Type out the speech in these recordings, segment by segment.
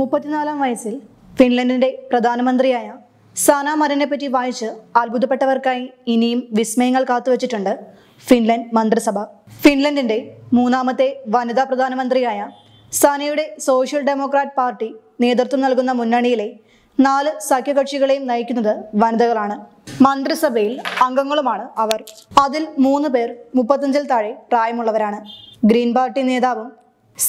മുപ്പത്തിനാലാം വയസ്സിൽ ഫിൻലൻഡിന്റെ പ്രധാനമന്ത്രിയായ സാന മരനെ പറ്റി വായിച്ച് അത്ഭുതപ്പെട്ടവർക്കായി ഇനിയും വിസ്മയങ്ങൾ കാത്തുവച്ചിട്ടുണ്ട് ഫിൻലൻഡ് മന്ത്രിസഭ ഫിൻലൻഡിന്റെ മൂന്നാമത്തെ വനിതാ പ്രധാനമന്ത്രിയായ സാനയുടെ സോഷ്യൽ ഡെമോക്രാറ്റ് പാർട്ടി നേതൃത്വം നൽകുന്ന മുന്നണിയിലെ നാല് സഖ്യകക്ഷികളെയും നയിക്കുന്നത് വനിതകളാണ് മന്ത്രിസഭയിൽ അംഗങ്ങളുമാണ് അവർ അതിൽ മൂന്ന് പേർ മുപ്പത്തഞ്ചിൽ താഴെ പ്രായമുള്ളവരാണ് ഗ്രീൻ പാർട്ടി നേതാവും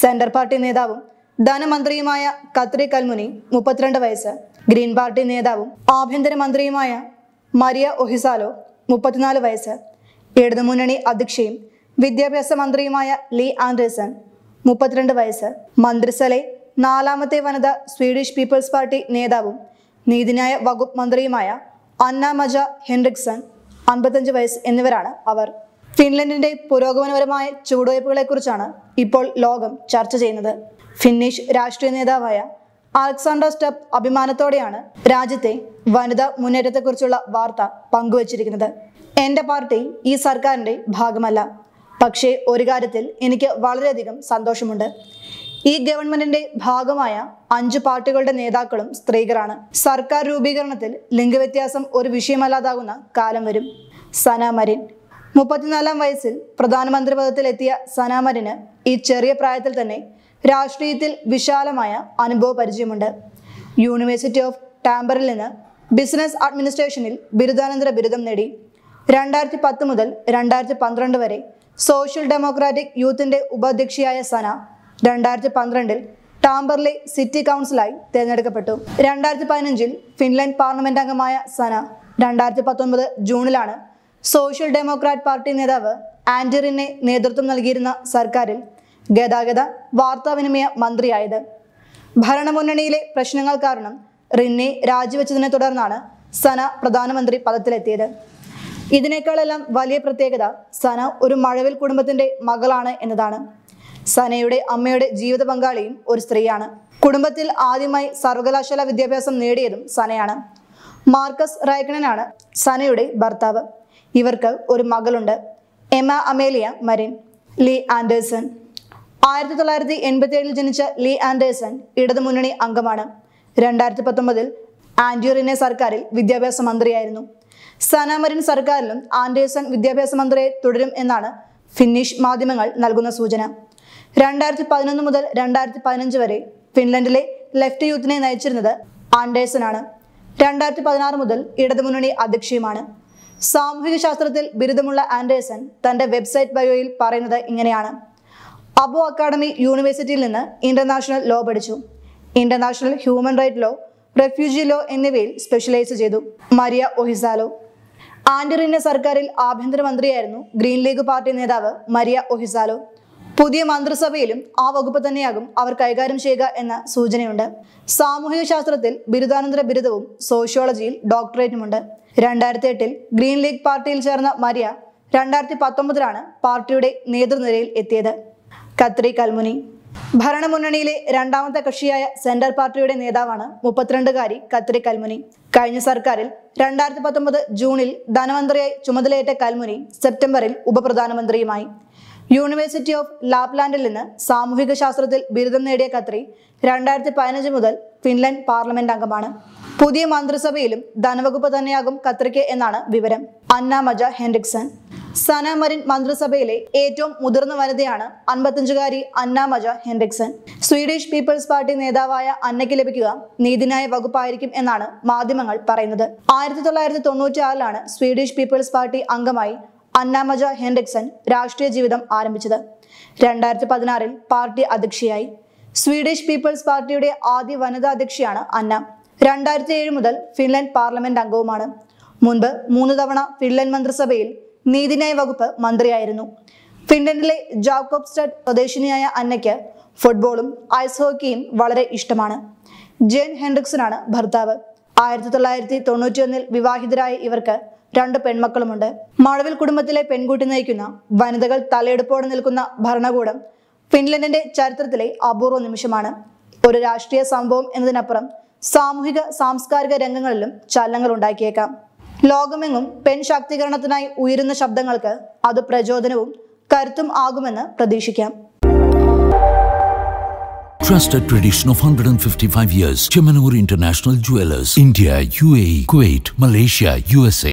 സെൻറ്റർ പാർട്ടി നേതാവും ധനമന്ത്രിയുമായ കത്രി കൽമുനി മുപ്പത്തിരണ്ട് വയസ്സ് ഗ്രീൻ പാർട്ടി നേതാവും ആഭ്യന്തരമന്ത്രിയുമായ മരിയ ഒഹിസാലോ മുപ്പത്തിനാല് വയസ്സ് ഇടതുമുന്നണി അധ്യക്ഷയും വിദ്യാഭ്യാസ മന്ത്രിയുമായ ലീ ആൻഡേഴ്സൺ മുപ്പത്തിരണ്ട് വയസ്സ് മന്ത്രിസലെ നാലാമത്തെ വനിത സ്വീഡിഷ് പീപ്പിൾസ് പാർട്ടി നേതാവും നീതിന്യായ വകുപ്പ് മന്ത്രിയുമായ അന്ന മജ ഹെൻറിക്സൺ അൻപത്തഞ്ച് വയസ്സ് എന്നിവരാണ് അവർ ഫിൻലൻഡിന്റെ പുരോഗമനപരമായ കുറിച്ചാണ് ഇപ്പോൾ ലോകം ചർച്ച ചെയ്യുന്നത് ഫിന്നിഷ് രാഷ്ട്രീയ നേതാവായ അലക്സാണ്ടർ സ്റ്റെപ്പ് അഭിമാനത്തോടെയാണ് രാജ്യത്തെ വനിതാ മുന്നേറ്റത്തെക്കുറിച്ചുള്ള വാർത്ത പങ്കുവച്ചിരിക്കുന്നത് എൻ്റെ പാർട്ടി ഈ സർക്കാരിൻ്റെ ഭാഗമല്ല പക്ഷേ ഒരു കാര്യത്തിൽ എനിക്ക് വളരെയധികം സന്തോഷമുണ്ട് ഈ ഗവൺമെന്റിന്റെ ഭാഗമായ അഞ്ചു പാർട്ടികളുടെ നേതാക്കളും സ്ത്രീകളാണ് സർക്കാർ രൂപീകരണത്തിൽ ലിംഗവ്യത്യാസം ഒരു വിഷയമല്ലാതാകുന്ന കാലം വരും സനാമരിൻ മുപ്പത്തിനാലാം വയസ്സിൽ പ്രധാനമന്ത്രി പദത്തിലെത്തിയ സനാമരിന് ഈ ചെറിയ പ്രായത്തിൽ തന്നെ രാഷ്ട്രീയത്തിൽ വിശാലമായ അനുഭവ പരിചയമുണ്ട് യൂണിവേഴ്സിറ്റി ഓഫ് ടാമ്പറിൽ നിന്ന് ബിസിനസ് അഡ്മിനിസ്ട്രേഷനിൽ ബിരുദാനന്തര ബിരുദം നേടി രണ്ടായിരത്തി പത്ത് മുതൽ രണ്ടായിരത്തി പന്ത്രണ്ട് വരെ സോഷ്യൽ ഡെമോക്രാറ്റിക് യൂത്തിന്റെ ഉപാധ്യക്ഷയായ സന രണ്ടായിരത്തി പന്ത്രണ്ടിൽ ടാമ്പറിലെ സിറ്റി കൗൺസിലായി തിരഞ്ഞെടുക്കപ്പെട്ടു രണ്ടായിരത്തി പതിനഞ്ചിൽ ഫിൻലൻഡ് പാർലമെന്റ് അംഗമായ സന രണ്ടായിരത്തി പത്തൊൻപത് ജൂണിലാണ് സോഷ്യൽ ഡെമോക്രാറ്റ് പാർട്ടി നേതാവ് ആൻഡറിനെ നേതൃത്വം നൽകിയിരുന്ന സർക്കാരിൽ ഗതാഗത വാർത്താവിനിമയ മന്ത്രിയായത് ഭരണമുന്നണിയിലെ പ്രശ്നങ്ങൾ കാരണം റിന്നെ രാജിവെച്ചതിനെ തുടർന്നാണ് സന പ്രധാനമന്ത്രി പദത്തിലെത്തിയത് ഇതിനേക്കാളെല്ലാം വലിയ പ്രത്യേകത സന ഒരു മഴവിൽ കുടുംബത്തിന്റെ മകളാണ് എന്നതാണ് സനയുടെ അമ്മയുടെ ജീവിത പങ്കാളിയും ഒരു സ്ത്രീയാണ് കുടുംബത്തിൽ ആദ്യമായി സർവകലാശാല വിദ്യാഭ്യാസം നേടിയതും സനയാണ് മാർക്കസ് റായ്ക്കണനാണ് സനയുടെ ഭർത്താവ് ഇവർക്ക് ഒരു മകളുണ്ട് Emma Amelia Marin Li Andersson ആയിരത്തി തൊള്ളായിരത്തി എൺപത്തി ഏഴിൽ ജനിച്ച ലീ ആൻഡേഴ്സൺ ഇടതുമുന്നണി അംഗമാണ് രണ്ടായിരത്തി പത്തൊമ്പതിൽ ആന്റിയോറിനെ സർക്കാരിൽ വിദ്യാഭ്യാസ മന്ത്രിയായിരുന്നു സനാമരിൻ സർക്കാരിലും ആൻഡേഴ്സൺ വിദ്യാഭ്യാസ മന്ത്രിയെ തുടരും എന്നാണ് ഫിന്നിഷ് മാധ്യമങ്ങൾ നൽകുന്ന സൂചന രണ്ടായിരത്തി പതിനൊന്ന് മുതൽ രണ്ടായിരത്തി പതിനഞ്ച് വരെ ഫിൻലൻഡിലെ ലെഫ്റ്റ് യൂത്തിനെ നയിച്ചിരുന്നത് ആൻഡേഴ്സൺ ആണ് രണ്ടായിരത്തി പതിനാറ് മുതൽ ഇടതുമുന്നണി അധ്യക്ഷയുമാണ് സാമൂഹിക ശാസ്ത്രത്തിൽ ബിരുദമുള്ള ആൻഡേഴ്സൺ തന്റെ വെബ്സൈറ്റ് ബയോയിൽ പറയുന്നത് ഇങ്ങനെയാണ് അബു അക്കാഡമി യൂണിവേഴ്സിറ്റിയിൽ നിന്ന് ഇന്റർനാഷണൽ ലോ പഠിച്ചു international human right law refugee law എന്നിവയിൽ സ്പെഷ്യലൈസ് ചെയ്തു മരിയ ഒഹിസാലോ ആന്ററിന സർക്കാരിൽ ആഭ്യന്തരമന്ത്രിയായിരുന്നു ഗ്രീൻ ലീഗ് പാർട്ടി നേതാവ് മരിയ ഒഹിസാലോ പുതിയ മന്ത്രിസഭയിലും ആ വകുപ്പ് തന്നെയാകും അവർ കൈകാര്യം ചെയ്യുക എന്ന സൂചനയുണ്ട് സാമൂഹിക ശാസ്ത്രത്തിൽ ബിരുദാനന്തര ബിരുദവും സോഷ്യോളജിയിൽ ഡോക്ടറേറ്റുമുണ്ട് രണ്ടായിരത്തി എട്ടിൽ ഗ്രീൻ ലീഗ് പാർട്ടിയിൽ ചേർന്ന മരിയ രണ്ടായിരത്തി പത്തൊമ്പതിലാണ് പാർട്ടിയുടെ നേതൃനിരയിൽ എത്തിയത് കത്രി കൽമുനി ഭരണമുന്നണിയിലെ രണ്ടാമത്തെ കക്ഷിയായ സെൻട്രൽ പാർട്ടിയുടെ നേതാവാണ് മുപ്പത്തിരണ്ടുകാരി കത്രി കൽമുനി കഴിഞ്ഞ സർക്കാരിൽ രണ്ടായിരത്തി പത്തൊമ്പത് ജൂണിൽ ധനമന്ത്രിയായി ചുമതലയേറ്റ കൽമുനി സെപ്റ്റംബറിൽ ഉപപ്രധാനമന്ത്രിയുമായി യൂണിവേഴ്സിറ്റി ഓഫ് ലാപ്ലാൻഡിൽ നിന്ന് സാമൂഹിക ശാസ്ത്രത്തിൽ ബിരുദം നേടിയ കത്രി രണ്ടായിരത്തി പതിനഞ്ച് മുതൽ ഫിൻലൻഡ് പാർലമെന്റ് അംഗമാണ് പുതിയ മന്ത്രിസഭയിലും ധനവകുപ്പ് തന്നെയാകും കത്രിക്ക് എന്നാണ് വിവരം അന്ന മജ ഹെൻറിക്സൺ സനാമറിൻ മന്ത്രിസഭയിലെ ഏറ്റവും മുതിർന്ന വനിതയാണ് അൻപത്തഞ്ചുകാരി Anna Maja Henriksson Swedish people's party നേതാവായ അന്നയ്ക്ക് ലഭിക്കുക നീതിന്യായ വകുപ്പായിരിക്കും എന്നാണ് മാധ്യമങ്ങൾ പറയുന്നത് ആയിരത്തി തൊള്ളായിരത്തി ആറിലാണ് സ്വീഡിഷ് പീപ്പിൾസ് പാർട്ടി അംഗമായി അന്നാമജ ഹെൻറിക്സൺ രാഷ്ട്രീയ ജീവിതം ആരംഭിച്ചത് രണ്ടായിരത്തി പതിനാറിൽ പാർട്ടി അധ്യക്ഷയായി സ്വീഡിഷ് പീപ്പിൾസ് പാർട്ടിയുടെ ആദ്യ വനിതാ അധ്യക്ഷയാണ് അന്ന രണ്ടായിരത്തി ഏഴ് മുതൽ ഫിൻലൻഡ് പാർലമെന്റ് അംഗവുമാണ് മുൻപ് മൂന്ന് തവണ ഫിൻലൻഡ് മന്ത്രിസഭയിൽ നീതിന്യായ വകുപ്പ് മന്ത്രിയായിരുന്നു ഫിൻലൻഡിലെ ജാക്കോബ്സ്റ്റഡ് സ്വദേശിനിയായ അന്നയ്ക്ക് ഫുട്ബോളും ഐസ് ഹോക്കിയും വളരെ ഇഷ്ടമാണ് ജെൻ ഹെൻഡ്രിക്സനാണ് ഭർത്താവ് ആയിരത്തി തൊള്ളായിരത്തി ഒന്നിൽ വിവാഹിതരായ ഇവർക്ക് രണ്ട് പെൺമക്കളുമുണ്ട് മഴവിൽ കുടുംബത്തിലെ പെൺകുട്ടി നയിക്കുന്ന വനിതകൾ തലയെടുപ്പോടെ നിൽക്കുന്ന ഭരണകൂടം ഫിൻലൻഡിന്റെ ചരിത്രത്തിലെ അപൂർവ നിമിഷമാണ് ഒരു രാഷ്ട്രീയ സംഭവം എന്നതിനപ്പുറം സാമൂഹിക സാംസ്കാരിക രംഗങ്ങളിലും ചലനങ്ങൾ ഉണ്ടാക്കിയേക്കാം ലോകമെങ്ങും പെൺ ശാക്തീകരണത്തിനായി ഉയരുന്ന ശബ്ദങ്ങൾക്ക് അത് പ്രചോദനവും കരുത്തും ആകുമെന്ന് പ്രതീക്ഷിക്കാം Trusted tradition of 155 years, Chemanur International Jewelers, India, UAE, Kuwait, Malaysia, USA.